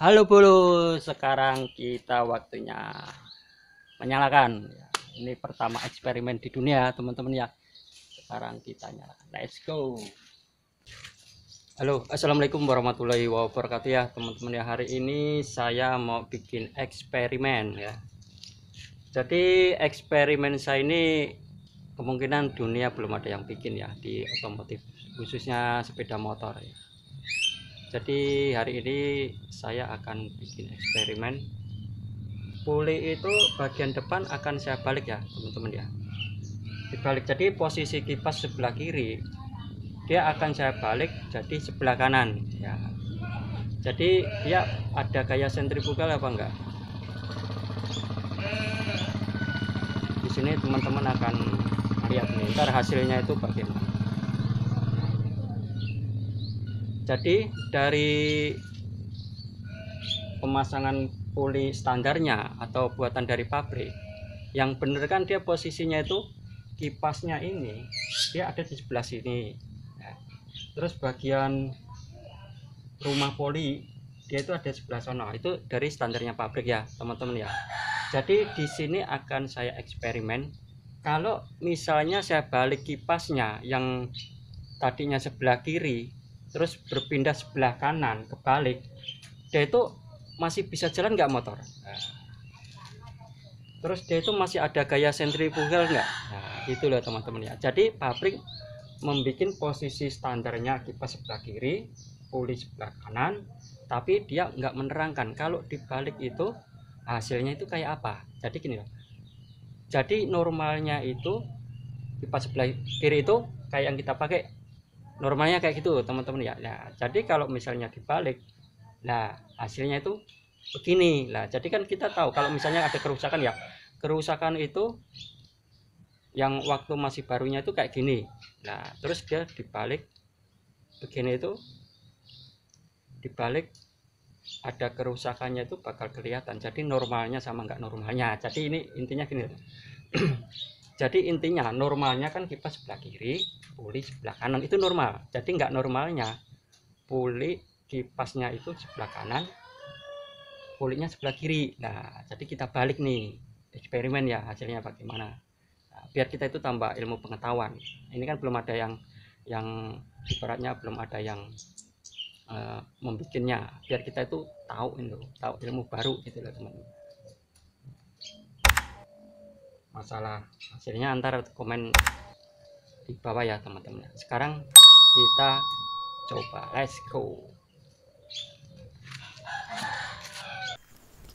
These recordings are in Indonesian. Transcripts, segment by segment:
Halo bulu, sekarang kita waktunya menyalakan. Ya, ini pertama eksperimen di dunia, teman-teman ya. Sekarang kita nyalakan. Let's go. Halo, assalamualaikum warahmatullahi wabarakatuh ya, teman-teman ya. Hari ini saya mau bikin eksperimen ya. Jadi eksperimen saya ini kemungkinan dunia belum ada yang bikin ya di otomotif, khususnya sepeda motor ya jadi hari ini saya akan bikin eksperimen puli itu bagian depan akan saya balik ya teman-teman ya dibalik jadi posisi kipas sebelah kiri dia akan saya balik jadi sebelah kanan ya jadi dia ada gaya sentrifugal apa enggak di sini teman-teman akan lihat nih ntar hasilnya itu bagaimana jadi dari pemasangan puli standarnya atau buatan dari pabrik yang bener kan dia posisinya itu kipasnya ini dia ada di sebelah sini ya. terus bagian rumah poli dia itu ada sebelah sana itu dari standarnya pabrik ya teman-teman ya jadi di sini akan saya eksperimen kalau misalnya saya balik kipasnya yang tadinya sebelah kiri terus berpindah sebelah kanan kebalik dia itu masih bisa jalan nggak motor terus dia itu masih ada gaya sentrifugal nggak nah, gitu loh teman-teman ya jadi pabrik membuat posisi standarnya kipas sebelah kiri pulih sebelah kanan tapi dia nggak menerangkan kalau dibalik itu hasilnya itu kayak apa jadi gini loh jadi normalnya itu kipas sebelah kiri itu kayak yang kita pakai normalnya kayak gitu teman-teman ya nah, jadi kalau misalnya dibalik nah hasilnya itu begini lah jadi kan kita tahu kalau misalnya ada kerusakan ya kerusakan itu yang waktu masih barunya itu kayak gini nah terus dia dibalik begini itu dibalik ada kerusakannya itu bakal kelihatan jadi normalnya sama nggak normalnya jadi ini intinya gini jadi intinya normalnya kan kipas sebelah kiri puli sebelah kanan itu normal jadi nggak normalnya puli kipasnya itu sebelah kanan pulinya sebelah kiri nah jadi kita balik nih eksperimen ya hasilnya bagaimana nah, biar kita itu tambah ilmu pengetahuan ini kan belum ada yang yang ibaratnya belum ada yang uh, membuatnya biar kita itu tahu itu tahu ilmu baru gitu loh teman-teman masalah hasilnya antar komen di bawah ya teman-teman sekarang kita coba let's go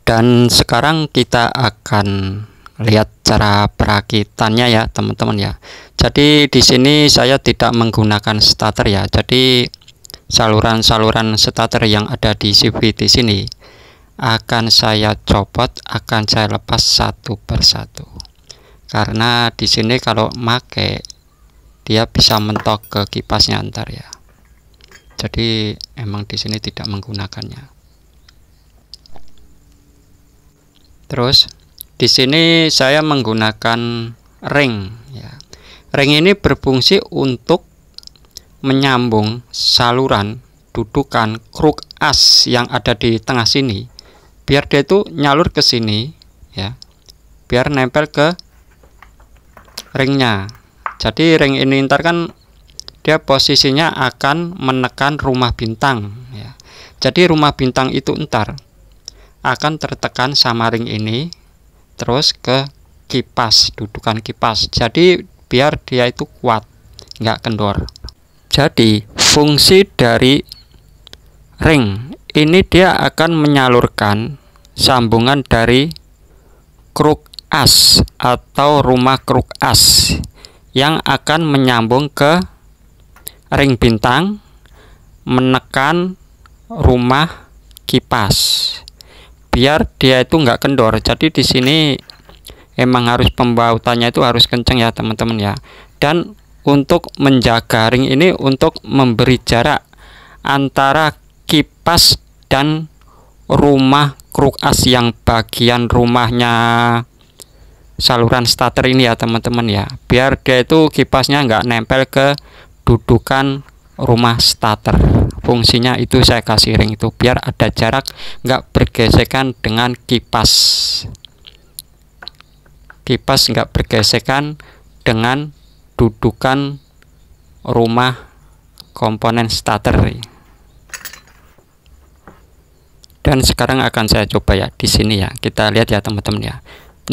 dan sekarang kita akan lihat cara perakitannya ya teman-teman ya jadi di sini saya tidak menggunakan starter ya jadi saluran-saluran starter yang ada di CVT sini akan saya copot akan saya lepas satu persatu karena di sini kalau make dia bisa mentok ke kipasnya antar ya jadi emang di sini tidak menggunakannya terus di sini saya menggunakan ring ya ring ini berfungsi untuk menyambung saluran dudukan kruk as yang ada di tengah sini biar dia itu nyalur ke sini ya biar nempel ke ringnya jadi ring ini ntar kan dia posisinya akan menekan rumah bintang ya. jadi rumah bintang itu ntar akan tertekan sama ring ini terus ke kipas dudukan kipas jadi biar dia itu kuat nggak kendor jadi fungsi dari ring ini dia akan menyalurkan sambungan dari kruk as atau rumah kruk as yang akan menyambung ke ring bintang menekan rumah kipas biar dia itu nggak kendor jadi di sini emang harus pembautannya itu harus kenceng ya teman-teman ya dan untuk menjaga ring ini untuk memberi jarak antara kipas dan rumah kruk as yang bagian rumahnya saluran starter ini ya teman-teman ya biar dia itu kipasnya nggak nempel ke dudukan rumah starter fungsinya itu saya kasih ring itu biar ada jarak nggak bergesekan dengan kipas kipas nggak bergesekan dengan dudukan rumah komponen starter dan sekarang akan saya coba ya di sini ya kita lihat ya teman-teman ya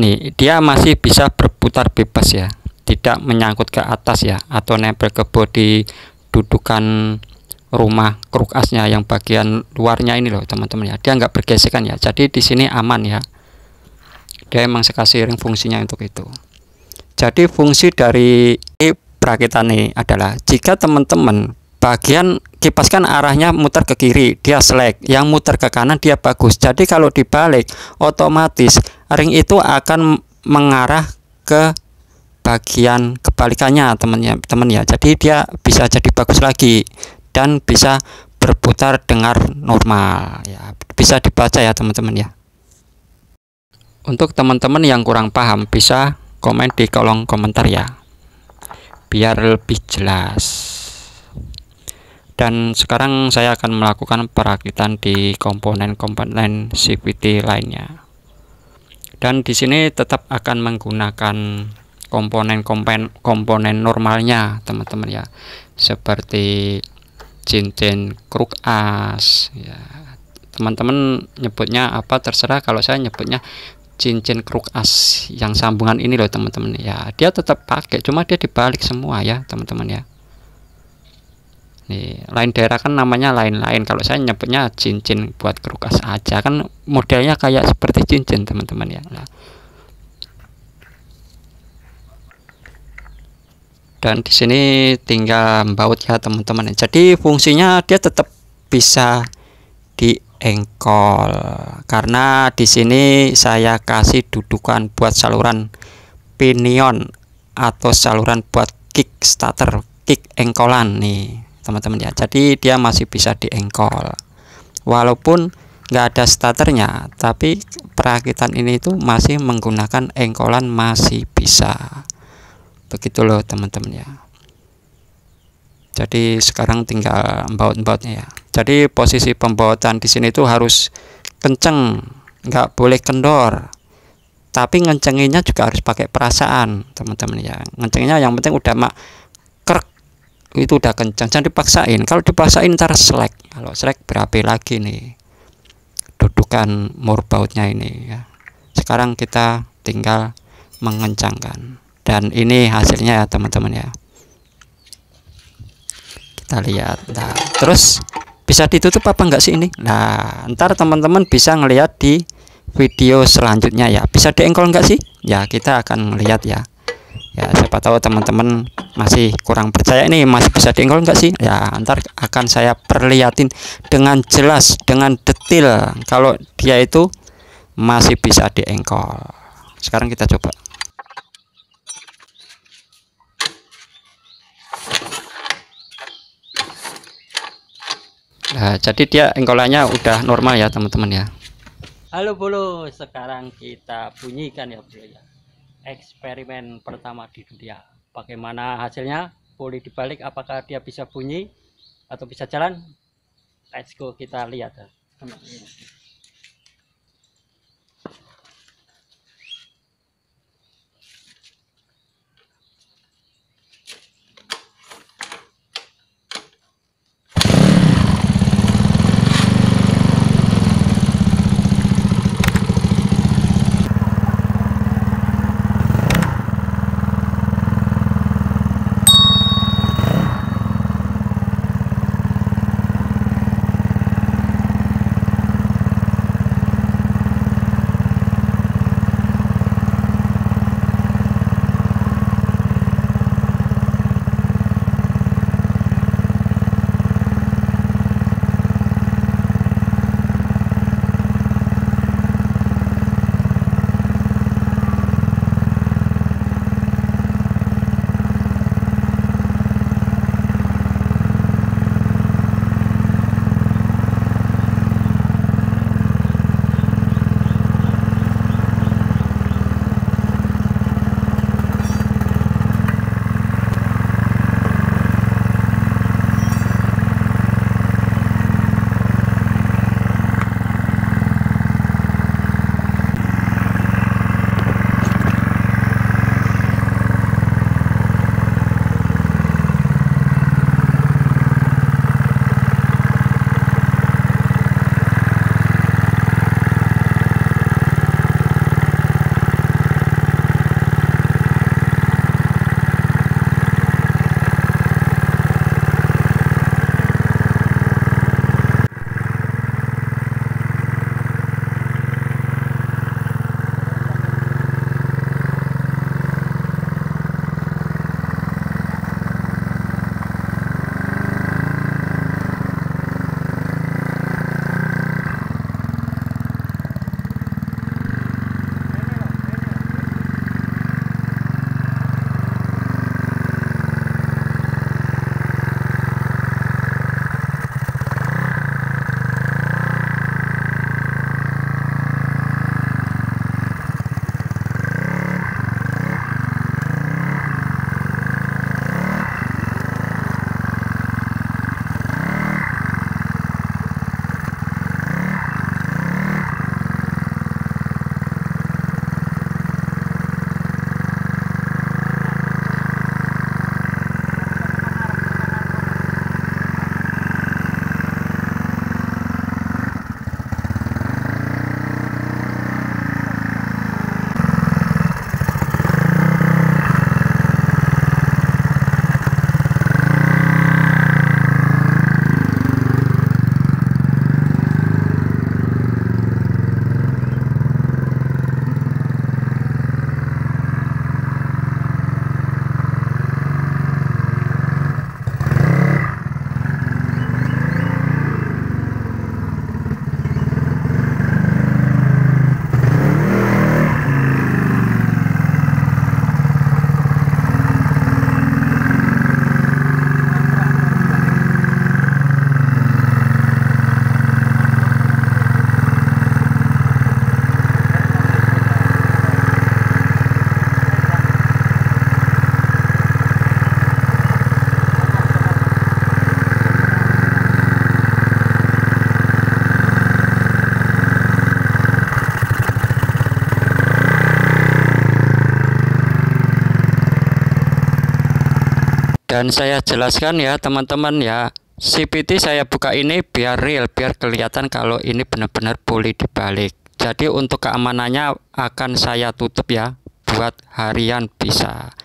nih dia masih bisa berputar bebas ya tidak menyangkut ke atas ya atau nempel ke bodi dudukan rumah kruk asnya yang bagian luarnya ini loh teman-teman ya dia nggak bergesekan ya jadi di sini aman ya dia emang sekasiring fungsinya untuk itu jadi fungsi dari perakitan ini adalah jika teman-teman bagian kipas kan arahnya muter ke kiri dia selek yang muter ke kanan dia bagus jadi kalau dibalik otomatis ring itu akan mengarah ke bagian kebalikannya temannya teman ya jadi dia bisa jadi bagus lagi dan bisa berputar dengar normal ya bisa dibaca ya teman-teman ya untuk teman-teman yang kurang paham bisa komen di kolom komentar ya biar lebih jelas dan sekarang saya akan melakukan perakitan di komponen-komponen CVT lainnya dan di sini tetap akan menggunakan komponen-komponen komponen normalnya teman-teman ya seperti cincin kruk as ya teman-teman nyebutnya apa terserah kalau saya nyebutnya cincin kruk as yang sambungan ini loh teman-teman ya dia tetap pakai cuma dia dibalik semua ya teman-teman ya Nih, lain daerah kan namanya lain-lain. Kalau saya nyebutnya cincin buat kerukas aja kan modelnya kayak seperti cincin, teman-teman ya. Nah. Dan di sini tinggal baut ya, teman-teman. Ya. Jadi fungsinya dia tetap bisa di engkol karena di sini saya kasih dudukan buat saluran pinion atau saluran buat kick starter kick engkolan nih teman-teman ya jadi dia masih bisa diengkol walaupun nggak ada starternya tapi perakitan ini itu masih menggunakan engkolan masih bisa begitu loh teman-teman ya jadi sekarang tinggal embaut-embautnya ya jadi posisi pembautan di sini itu harus kenceng nggak boleh kendor tapi ngencenginnya juga harus pakai perasaan teman-teman ya ngencenginnya yang penting udah mak itu udah kencang jangan dipaksain kalau dipaksain ntar selek kalau selek berapa lagi nih dudukan bautnya ini ya sekarang kita tinggal mengencangkan dan ini hasilnya ya teman-teman ya kita lihat nah terus bisa ditutup apa enggak sih ini nah ntar teman-teman bisa ngelihat di video selanjutnya ya bisa diengkol enggak sih ya kita akan melihat ya ya siapa tahu teman-teman masih kurang percaya ini masih bisa diengkol enggak sih ya ntar akan saya perlihatin dengan jelas dengan detail kalau dia itu masih bisa diengkol sekarang kita coba Nah, jadi dia engkolannya udah normal ya, teman-teman ya. Halo Bolo, sekarang kita bunyikan ya Bolo ya eksperimen pertama di dunia. Bagaimana hasilnya? Boleh dibalik apakah dia bisa bunyi atau bisa jalan? Let's go kita lihat. dan saya jelaskan ya teman-teman ya CPT saya buka ini biar real biar kelihatan kalau ini benar-benar boleh dibalik jadi untuk keamanannya akan saya tutup ya buat harian bisa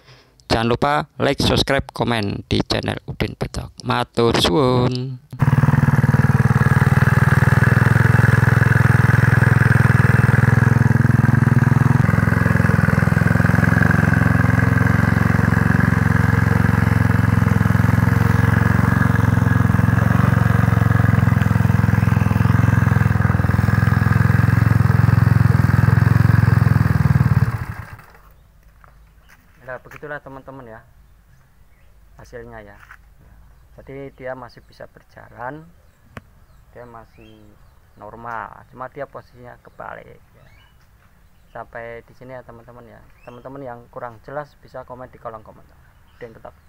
jangan lupa like subscribe komen di channel Udin Petok matur suun itulah teman-teman ya hasilnya ya jadi dia masih bisa berjalan dia masih normal cuma dia posisinya kebalik ya. sampai di sini ya teman-teman ya teman-teman yang kurang jelas bisa komen di kolom komentar dan tetap